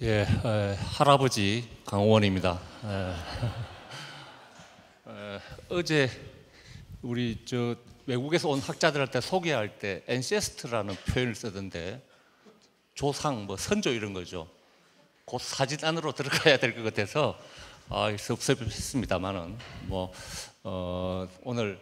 예, 에, 어, 할아버지 강원입니다. 에, 어, 어, 어제 우리 저 외국에서 온 학자들한테 소개할 때 a n c e 라는 표현을 쓰던데 조상, 뭐 선조 이런 거죠. 곧 사진 안으로 들어가야 될 것 같아서 아, 섭섭했습니다만은 뭐 어, 오늘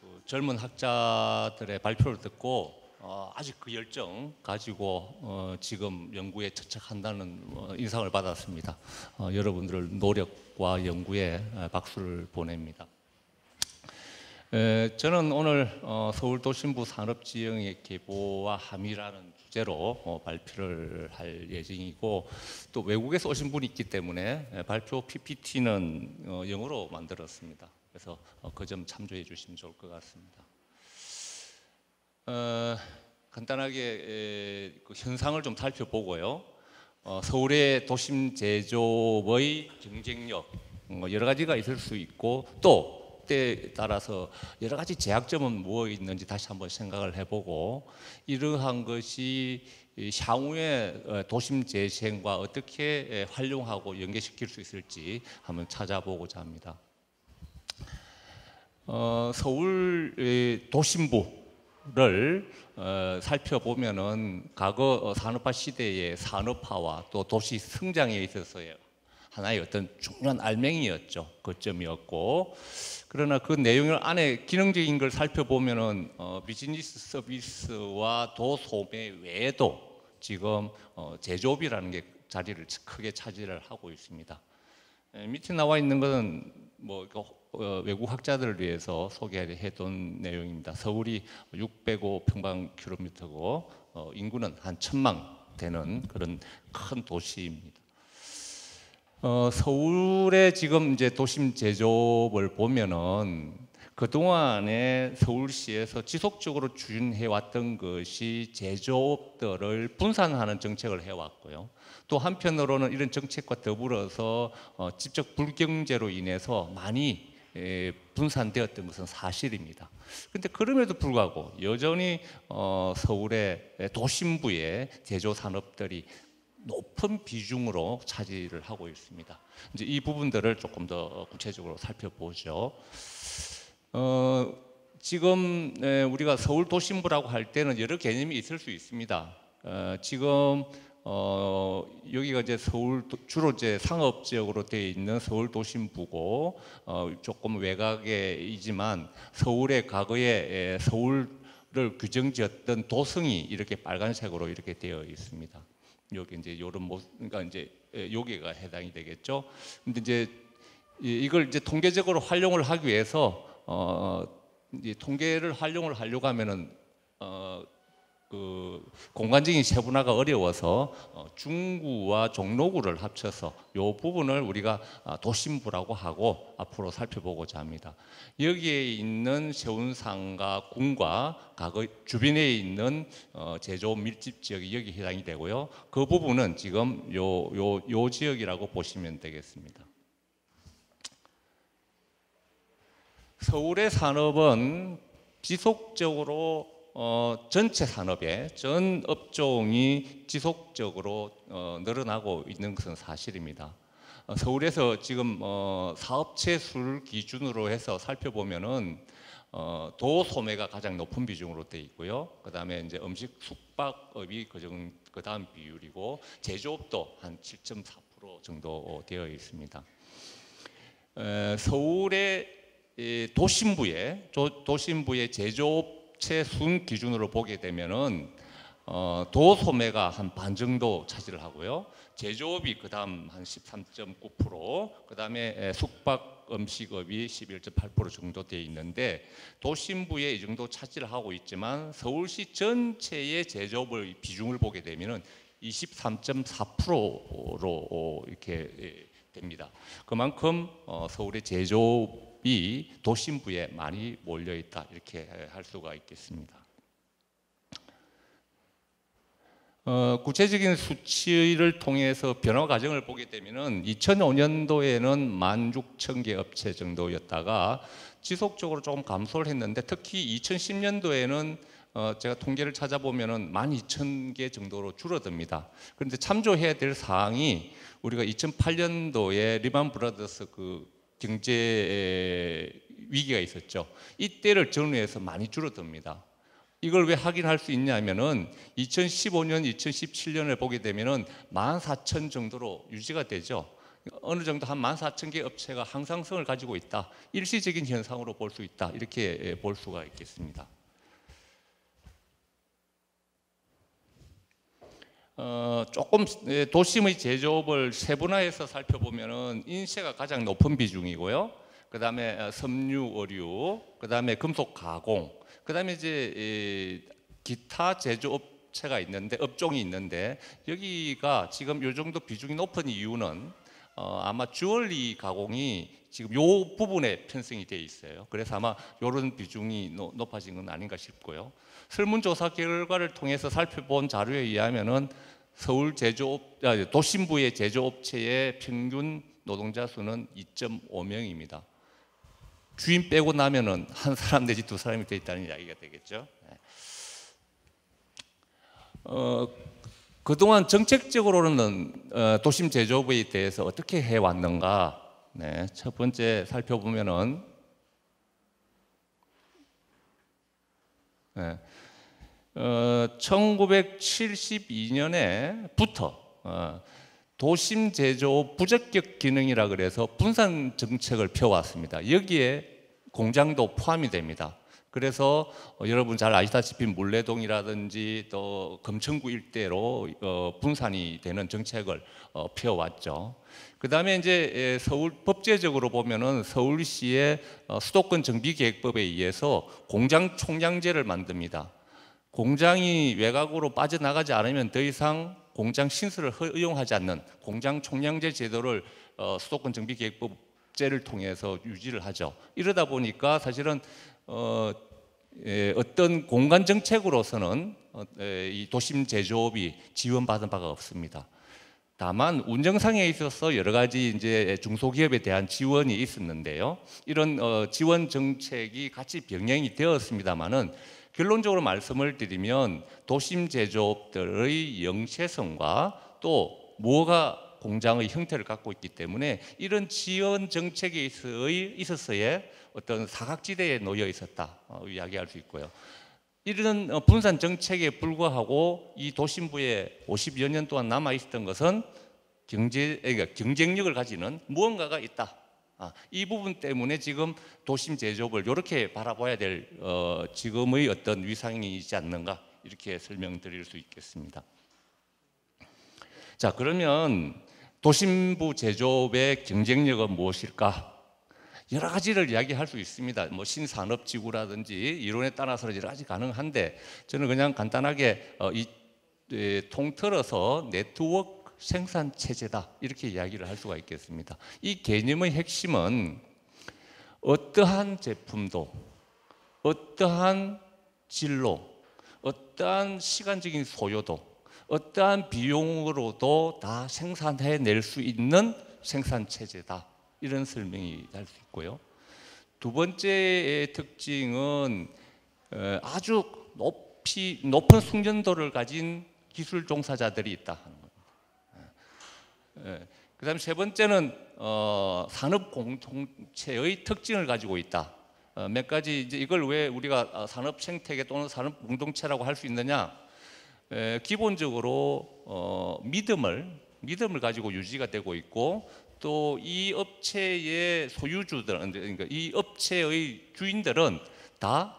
그 젊은 학자들의 발표를 듣고 어, 아직 그 열정 가지고 어, 지금 연구에 착착한다는 어, 인상을 받았습니다. 어, 여러분들 노력과 연구에 어, 박수를 보냅니다. 에, 저는 오늘 어, 서울 도심부 산업지형의 계보와 함의라는 주제로 어, 발표를 할 예정이고 또 외국에서 오신 분이 있기 때문에 에, 발표 PPT는 어, 영어로 만들었습니다. 그래서 어, 그점 참조해 주시면 좋을 것 같습니다. 어, 간단하게 에, 그 현상을 좀 살펴보고요. 어, 서울의 도심 제조업의 경쟁력 뭐 여러 가지가 있을 수 있고 또 때에 따라서 여러 가지 제약점은 무엇 있는지 다시 한번 생각을 해보고 이러한 것이 향후에 어, 도심 재생과 어떻게 활용하고 연계시킬 수 있을지 한번 찾아보고자 합니다. 어, 서울 도심부 를 어, 살펴보면은 과거 산업화 시대의 산업화와 또 도시 성장에 있어서의 하나의 어떤 중요한 알맹이였죠. 거점이었고 그러나 그 내용을 안에 기능적인 걸 살펴보면은 어, 비즈니스 서비스와 도소매 외에도 지금 어, 제조업이라는 게 자리를 크게 차지를 하고 있습니다. 에, 밑에 나와 있는 것은 뭐 이거 그 어, 외국 학자들을 위해서 소개해둔 내용입니다. 서울이 605 평방 킬로미터고 어, 인구는 한 천만 되는 그런 큰 도시입니다. 어, 서울의 지금 이제 도심 제조업을 보면은 그동안에 서울시에서 지속적으로 추진해 왔던 것이 제조업들을 분산하는 정책을 해 왔고요. 또 한편으로는 이런 정책과 더불어서 어, 직접 불경제로 인해서 많이 예, 분산되었던 것은 사실입니다. 그런데 그럼에도 불구하고 여전히 어, 서울의 도심부의 제조 산업들이 높은 비중으로 차지를 하고 있습니다. 이제 이 부분들을 조금 더 구체적으로 살펴보죠. 어, 지금 예, 우리가 서울 도심부라고 할 때는 여러 개념이 있을 수 있습니다. 어, 지금 어, 여기가 이제 서울 주로 이제 상업 지역으로 되어 있는 서울 도심부고 어, 조금 외곽에이지만 서울의 과거에 에, 예, 서울을 규정지었던 도성이 이렇게 빨간색으로 이렇게 되어 있습니다. 여기 이제 이런 모 그러니까 이제 여기가 예, 해당이 되겠죠. 근데 이제 이걸 이제 통계적으로 활용을 하기 위해서 어, 이제 통계를 활용을 하려고 하면은 어, 그 공간적인 세분화가 어려워서 어, 중구와 종로구를 합쳐서 이 부분을 우리가 아, 도심부라고 하고 앞으로 살펴보고자 합니다. 여기에 있는 세운상가 군과 주변에 있는 어, 제조 밀집 지역이 여기 해당이 되고요. 그 부분은 지금 요, 요, 요 지역이라고 보시면 되겠습니다. 서울의 산업은 지속적으로 어, 전체 산업의 전 업종이 지속적으로 어, 늘어나고 있는 것은 사실입니다. 어, 서울에서 지금 어, 사업체 수 기준으로 해서 살펴보면은 어, 도소매가 가장 높은 비중으로 돼 있고요. 그 다음에 이제 음식 숙박업이 그, 그 다음 비율이고 제조업도 한 7.4% 정도 어, 되어 있습니다. 에, 서울의 도심부에 도, 도심부의 제조업 업체 순 기준으로 보게 되면은 어, 도소매가 한 반 정도 차지를 하고요. 제조업이 그다음 한 13.9%, 그다음에 숙박 음식업이 11.8% 정도 돼 있는데 도심부에 이 정도 차지를 하고 있지만 서울시 전체의 제조업을 비중을 보게 되면은 23.4%로 어, 이렇게 예, 됩니다. 그만큼 어, 서울의 제조업 기이 도심부에 많이 몰려 있다 이렇게 할 수가 있겠습니다. 어, 구체적인 수치를 통해서 변화 과정을 보게 되면은 2005년도에는 1 6 0개 업체 정도였다가 지속적으로 조금 감소를 했는데 특히 2010년도에는 어, 제가 통계를 찾아보면은 1 2 0개 정도로 줄어듭니다. 그런데 참조해야 될 사항이 우리가 2008년도에 리만 브라더스 그 경제 위기가 있었죠. 이때를 정리해서 많이 줄어듭니다. 이걸 왜 확인할 수 있냐면은 2015년, 2017년을 보게 되면은 14,000 정도로 유지가 되죠. 어느 정도 한 14,000개 업체가 항상성을 가지고 있다. 일시적인 현상으로 볼 수 있다. 이렇게 볼 수가 있겠습니다. 어, 조금 예, 도심의 제조업을 세분화해서 살펴보면은 인쇄가 가장 높은 비중이고요. 그 다음에 어, 섬유 어류, 그 다음에 금속 가공, 그 다음에 이제 기타 제조업체가 있는데 업종이 있는데 여기가 지금 요 정도 비중이 높은 이유는 어, 아마 주얼리 가공이 지금 요 부분에 편성이 되어 있어요. 그래서 아마 요런 비중이 노, 높아진 건 아닌가 싶고요. 설문조사 결과를 통해서 살펴본 자료에 의하면은 서울 제조업 아, 도심부의 제조업체의 평균 노동자 수는 2.5명입니다. 주인 빼고 나면은 한 사람 내지 두 사람이 돼 있다는 이야기가 되겠죠. 네. 어, 그동안 정책적으로는 어, 도심 제조업에 대해서 어떻게 해왔는가? 네, 첫 번째 살펴보면은 네, 1972년에부터 어, 어, 도심 제조업 부적격 기능이라 그래서 분산 정책을 펴왔습니다. 여기에 공장도 포함이 됩니다. 그래서 어, 여러분 잘 아시다시피 몰래동이라든지 또 금천구 일대로 어, 분산이 되는 정책을 펴왔죠. 어, 그 다음에 이제 서울 법제적으로 보면은 서울시의 수도권 정비계획법에 의해서 공장 총량제를 만듭니다. 공장이 외곽으로 빠져나가지 않으면 더 이상 공장 신설을 허용하지 않는 공장 총량제 제도를 수도권 정비계획법제를 통해서 유지를 하죠. 이러다 보니까 사실은 어, 어떤 공간 정책으로서는 어, 이 도심 제조업이 지원받은 바가 없습니다. 다만 운영상에 있어서 여러 가지 이제 중소기업에 대한 지원이 있었는데요. 이런 어, 지원 정책이 같이 병행이 되었습니다만은 결론적으로 말씀을 드리면 도심 제조업들의 영체성과 또 무허가 공장의 형태를 갖고 있기 때문에 이런 지원 정책에 있어서의 어떤 사각지대에 놓여 있었다 어, 이야기할 수 있고요. 이런 어, 분산 정책에 불과하고 이 도심부에 50여 년 동안 남아 있었던 것은 경제 그러니까 경쟁력을 가지는 무언가가 있다. 아, 이 부분 때문에 지금 도심 제조업을 이렇게 바라봐야 될 어, 지금의 어떤 위상이지 않는가 이렇게 설명드릴 수 있겠습니다. 자 그러면 도심부 제조업의 경쟁력은 무엇일까? 여러 가지를 이야기할 수 있습니다. 뭐 신산업지구라든지 이론에 따라서 여러 가지 가능한데 저는 그냥 간단하게 어, 이 에, 통틀어서 네트워크 생산 체제다 이렇게 이야기를 할 수가 있겠습니다. 이 개념의 핵심은 어떠한 제품도 어떠한 진로 어떠한 시간적인 소요도 어떠한 비용으로도 다 생산해 낼 수 있는 생산 체제다. 이런 설명이 날수 있고요. 두 번째의 특징은 어, 아주 높이 높은 숙련도를 가진 기술 종사자들이 있다 하는 겁니다. 예. 예. 그다음 세 번째는 어, 산업 공동체의 특징을 가지고 있다. 어, 몇 가지 이제 이걸 왜 우리가 어, 산업 생태계 또는 산업 공동체라고 할 수 있느냐? 에, 기본적으로 어, 믿음을 믿음을 가지고 유지가 되고 있고 또 이 업체의 소유주들 그러니까 이 업체의 주인들은 다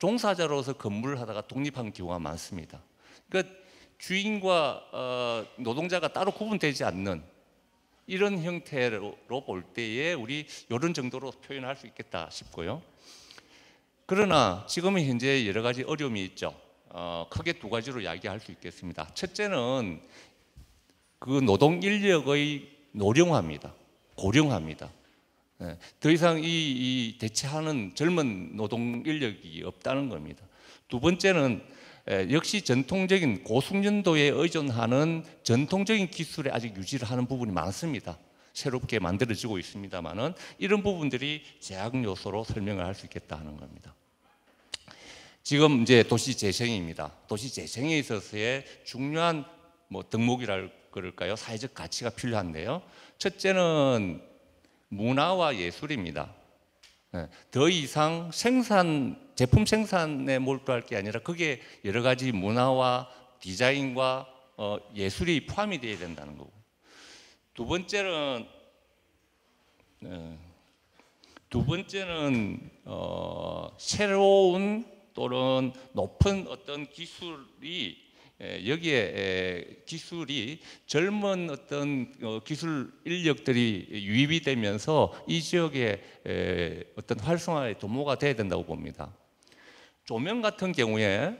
종사자로서 근무를 하다가 독립한 경우가 많습니다. 그러니까 주인과 어, 노동자가 따로 구분되지 않는 이런 형태로 볼 때에 우리 이런 정도로 표현할 수 있겠다 싶고요. 그러나 지금은 현재 여러 가지 어려움이 있죠. 어, 크게 두 가지로 이야기할 수 있겠습니다. 첫째는 그 노동 인력의 노령화입니다. 고령화입니다. 예, 더 이상 이, 이, 대체하는 젊은 노동 인력이 없다는 겁니다. 두 번째는 예, 역시 전통적인 고숙련도에 의존하는 전통적인 기술에 아직 유지를 하는 부분이 많습니다. 새롭게 만들어지고 있습니다만은 이런 부분들이 제약 요소로 설명을 할 수 있겠다 하는 겁니다. 지금 이제 도시 재생입니다. 도시 재생에 있어서의 중요한 뭐 덕목이랄 그럴까요? 사회적 가치가 필요한데요. 첫째는 문화와 예술입니다. 예, 더 이상 생산, 제품 생산에 몰두할 게 아니라 그게 여러 가지 문화와 디자인과 어, 예술이 포함이 되어야 된다는 거고. 두 번째는, 어, 두 번째는, 어, 새로운 또는 높은 어떤 기술이 예, 여기에 예, 기술이 젊은 어떤 어, 기술 인력들이 유입이 되면서 이 지역의 예, 어떤 활성화의 도모가 돼야 된다고 봅니다. 조명 같은 경우에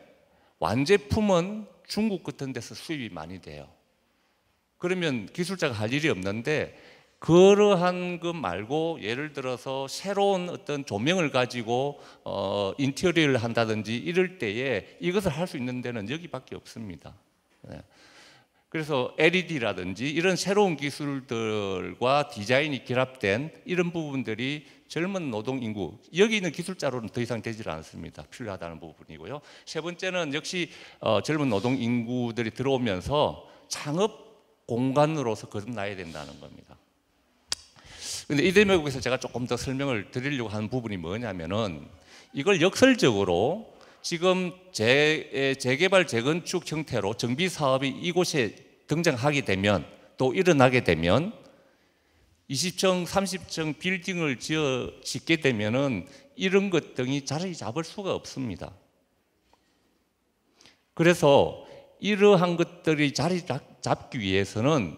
완제품은 중국 같은 데서 수입이 많이 돼요. 그러면 기술자가 할 일이 없는데 그러한 것 그 말고 예를 들어서 새로운 어떤 조명을 가지고 어, 인테리어를 한다든지 이럴 때에 이것을 할 수 있는 데는 여기밖에 없습니다. 네. 그래서 LED라든지 이런 새로운 기술들과 디자인이 결합된 이런 부분들이 젊은 노동 인구 여기 있는 기술자로는 더 이상 되질 않습니다. 필요하다는 부분이고요. 세 번째는 역시 어, 젊은 노동 인구들이 들어오면서 창업 공간으로서 거듭나야 된다는 겁니다. 근데 이 대목에서 제가 조금 더 설명을 드리려고 하는 부분이 뭐냐면은 이걸 역설적으로 지금 재, 재개발 재건축 형태로 정비 사업이 이곳에 등장하게 되면 또 일어나게 되면 20층, 30층 빌딩을 지어 짓게 되면은 이런 것 등이 자리 잡을 수가 없습니다. 그래서 이러한 것들이 자리 잡기 위해서는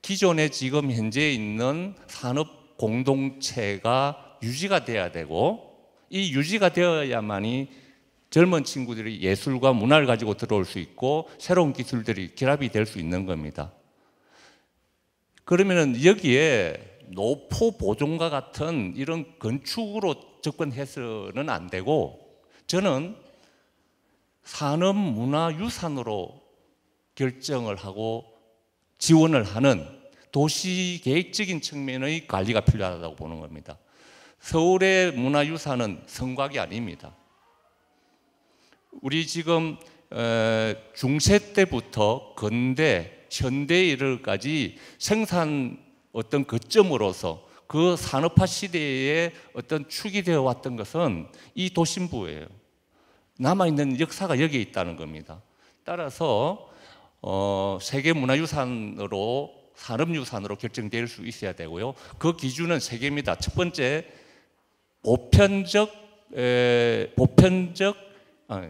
기존에 지금 현재 있는 산업 공동체가 유지가 돼야 되고 이 유지가 되어야만이 젊은 친구들이 예술과 문화를 가지고 들어올 수 있고 새로운 기술들이 결합이 될 수 있는 겁니다. 그러면 여기에 노포 보존과 같은 이런 건축으로 접근해서는 안 되고 저는 산업 문화 유산으로 결정을 하고 지원을 하는 도시 계획적인 측면의 관리가 필요하다고 보는 겁니다. 서울의 문화유산은 성곽이 아닙니다. 우리 지금 어, 중세 때부터 근대, 현대에 이르까지 생산 어떤 거점으로서 그 산업화 시대에 어떤 축이 되어 왔던 것은 이 도심부예요. 남아있는 역사가 여기에 있다는 겁니다. 따라서 어, 세계문화유산으로 산업유산으로 결정될 수 있어야 되고요. 그 기준은 세 개입니다. 첫 번째 보편적 에, 보편적 아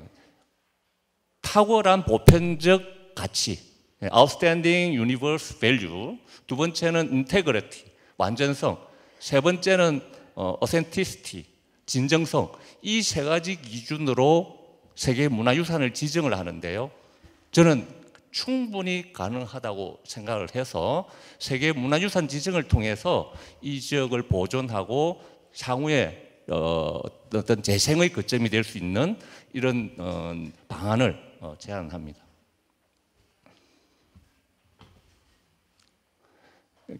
탁월한 보편적 가치 예, outstanding universe value 두 번째는 integrity 완전성 세 번째는 어, authenticity 진정성 이 세 가지 기준으로 세계 문화유산을 지정을 하는데요. 저는 충분히 가능하다고 생각을 해서 세계 문화유산 지정을 통해서 이 지역을 보존하고 향후에 어, 떤 재생의 거점이 될 수 있는 이런 어, 방안을 어, 제안합니다.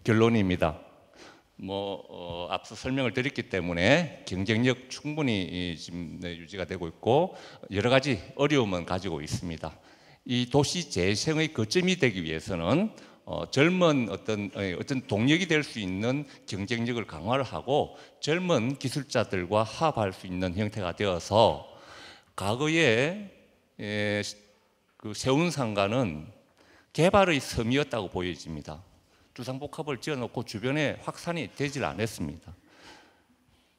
결론입니다. 뭐 어, 앞서 설명을 드렸기 때문에 경쟁력 충분히 지금 네, 유지가 되고 있고 여러 가지 어려움은 가지고 있습니다. 이 도시 재생의 거점이 되기 위해서는 어, 젊은 어떤 어, 어떤 동력이 될 수 있는 경쟁력을 강화를 하고 젊은 기술자들과 합할 수 있는 형태가 되어서 과거에 에, 예, 그 세운 상가는 개발의 섬이었다고 보여집니다. 주상복합을 지어놓고 주변에 확산이 되질 않았습니다.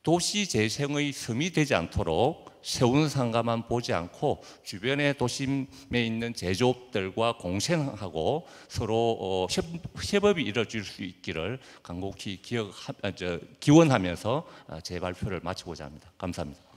도시 재생의 섬이 되지 않도록 세운 상가만 보지 않고 주변의 도심에 있는 제조업들과 공생하고 서로 어, 협업이 이루어질 수 있기를 간곡히 기억, 하 아, 저, 기원하면서 아, 제 발표를 마치고자 합니다. 감사합니다.